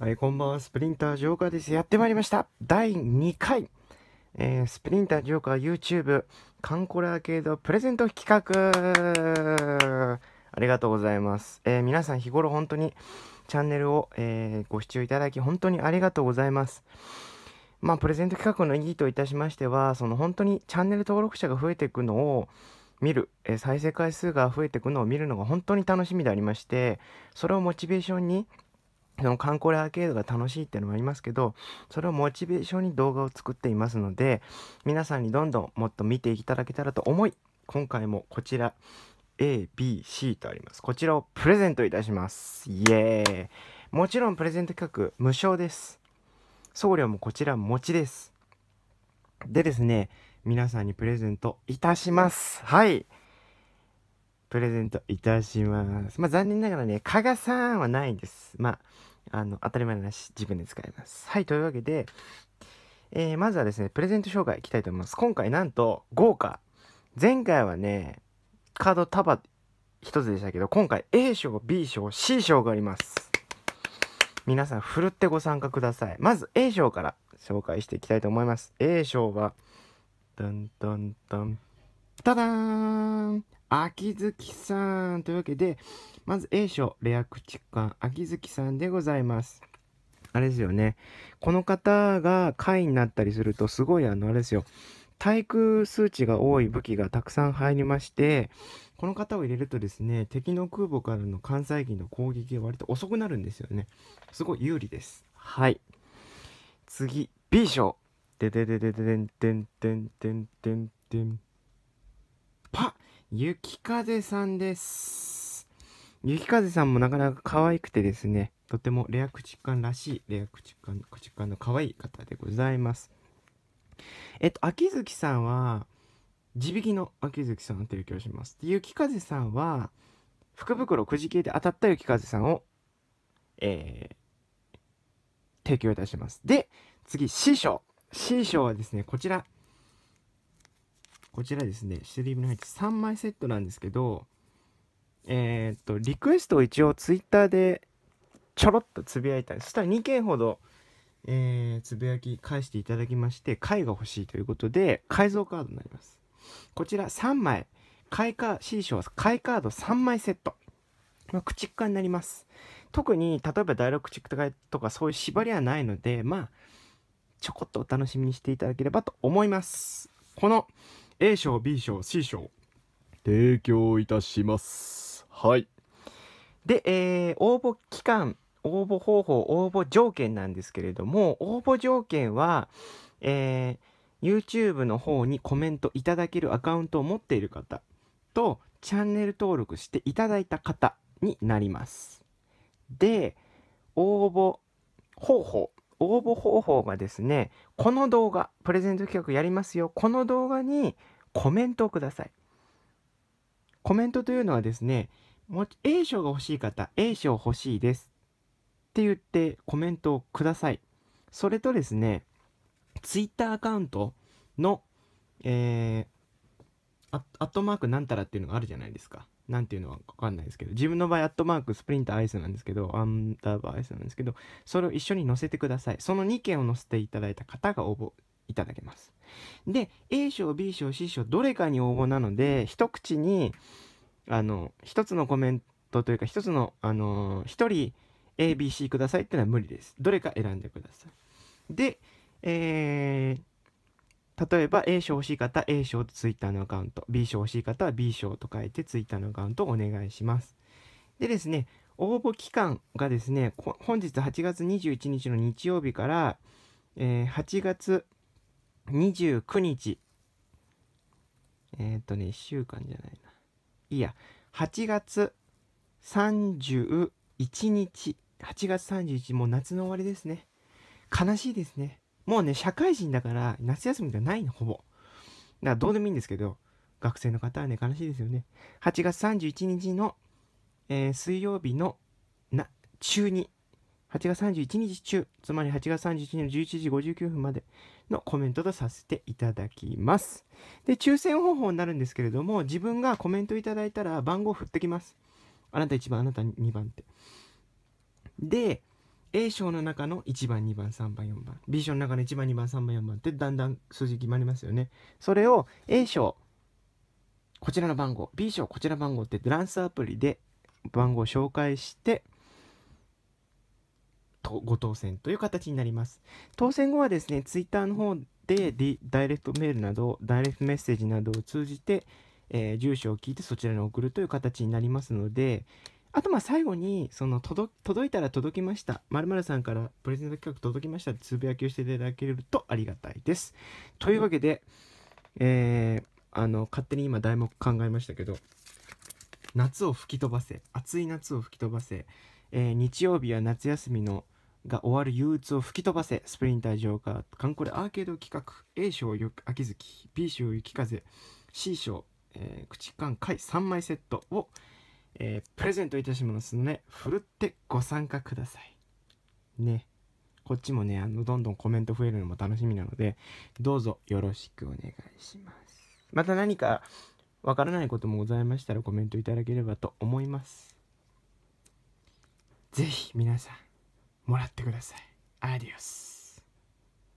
はい、こんばんは。スプリンタージョーカーです。やってまいりました。第2回、えー、スプリンタージョーカー YouTube カンコラーケードプレゼント企画ありがとうございます。えー、皆さん日頃本当にチャンネルを、えー、ご視聴いただき本当にありがとうございます。まあ、プレゼント企画の意義といたしましては、その本当にチャンネル登録者が増えていくのを見る、えー、再生回数が増えていくのを見るのが本当に楽しみでありまして、それをモチベーションにその観光でアーケードが楽しいっていうのもありますけど、それをモチベーションに動画を作っていますので、皆さんにどんどんもっと見ていただけたらと思い、今回もこちら、A、B、C とあります。こちらをプレゼントいたします。イエーイもちろんプレゼント企画無償です。送料もこちら持ちです。でですね、皆さんにプレゼントいたします。はい。プレゼントいたします。まあ残念ながらね、加賀さんはないんです。まああの、当たり前なし、自分で使います。はい、というわけで、えー、まずはですね、プレゼント紹介いきたいと思います。今回なんと、豪華。前回はね、カード束1つでしたけど、今回 A 賞、B 賞、C 賞があります。皆さん、ふるってご参加ください。まず A 賞から紹介していきたいと思います。A 賞は、ドンドンドン、ただーん秋月さんというわけで、まず A 賞、レア駆逐艦、秋月さんでございます。あれですよね。この方が下位になったりすると、すごいあの、あれですよ。対空数値が多い武器がたくさん入りまして、この方を入れるとですね、敵の空母からの艦載機の攻撃が割と遅くなるんですよね。すごい有利です。はい。次、B 賞。でででででんてんてんてんてんてん。ゆきかぜさんです。ゆきかぜさんもなかなか可愛くてですね、とてもレア口感らしい、レア口感、口感の可愛い方でございます。えっと、秋月さんは、地引きの秋月さんを提供します。で、ゆきかぜさんは、福袋くじ系で当たったゆきかぜさんを、えー、提供いたします。で、次、師匠。師匠はですね、こちら、こちらですね、シリーブに入って3枚セットなんですけど、えー、っと、リクエストを一応 twitter でちょろっとつぶやいたんです。そしたら2件ほど、えー、つぶやき返していただきまして、貝が欲しいということで、改造カードになります。こちら3枚、貝カード、C 賞、貝カード3枚セット。まあ、駆逐艦になります。特に、例えば第6駆逐艦とかそういう縛りはないので、まあ、ちょこっとお楽しみにしていただければと思います。この A 賞 B 賞 C 賞提供いたしますはいで、えー、応募期間応募方法応募条件なんですけれども応募条件は、えー、YouTube の方にコメントいただけるアカウントを持っている方とチャンネル登録していただいた方になりますで応募方法応募方法がですね、この動画、プレゼント企画やりますよ。この動画にコメントをください。コメントというのはですね、も A 賞が欲しい方、A 賞欲しいです。って言ってコメントをください。それとですね、Twitter アカウントの、えー、アットマークなんたらっていうのがあるじゃないですか。何ていうのは分かんないですけど自分の場合アットマークスプリントアイスなんですけどアンダーバーアイスなんですけどそれを一緒に載せてくださいその2件を載せていただいた方が応募いただけますで A 賞 B 賞 C 賞どれかに応募なので一口にあの一つのコメントというか一つのあの一人 ABC くださいってのは無理ですどれか選んでくださいでえー例えば A 賞欲しい方 A 賞とツイッターのアカウント B 賞欲しい方は B 賞と書いてツイッターのアカウントをお願いしますでですね応募期間がですね本日8月21日の日曜日から、えー、8月29日えー、っとね1週間じゃないないいや8月31日8月31日もう夏の終わりですね悲しいですねもうね、社会人だから夏休みがないの、ほぼ。だからどうでもいいんですけど、学生の方はね、悲しいですよね。8月31日の、えー、水曜日のな中に、8月31日中、つまり8月31日の11時59分までのコメントとさせていただきます。で、抽選方法になるんですけれども、自分がコメントいただいたら番号を振ってきます。あなた1番、あなた2番って。で、A 賞の中の1番2番3番4番 B 賞の中の1番2番3番4番ってだんだん数字決まりますよねそれを A 賞こちらの番号 B 賞こちらの番号ってランスアプリで番号を紹介してとご当選という形になります当選後はですね Twitter の方で、D、ダイレクトメールなどダイレクトメッセージなどを通じて、えー、住所を聞いてそちらに送るという形になりますのであとまあ最後にその届いたら届きました〇〇さんからプレゼント企画届きましたってつぶやきをしていただけるとありがたいです。というわけで、えー、あの勝手に今題目考えましたけど夏を吹き飛ばせ暑い夏を吹き飛ばせ、えー、日曜日は夏休みのが終わる憂鬱を吹き飛ばせスプリンタージョーカーカンコレアーケード企画 A 賞秋月 B 賞雪風 C 賞、えー、口缶回3枚セットをえー、プレゼントいたしますので、ふるってご参加ください。ね。こっちもね、あの、どんどんコメント増えるのも楽しみなので、どうぞよろしくお願いします。また何かわからないこともございましたらコメントいただければと思います。ぜひ皆さん、もらってください。アディオス。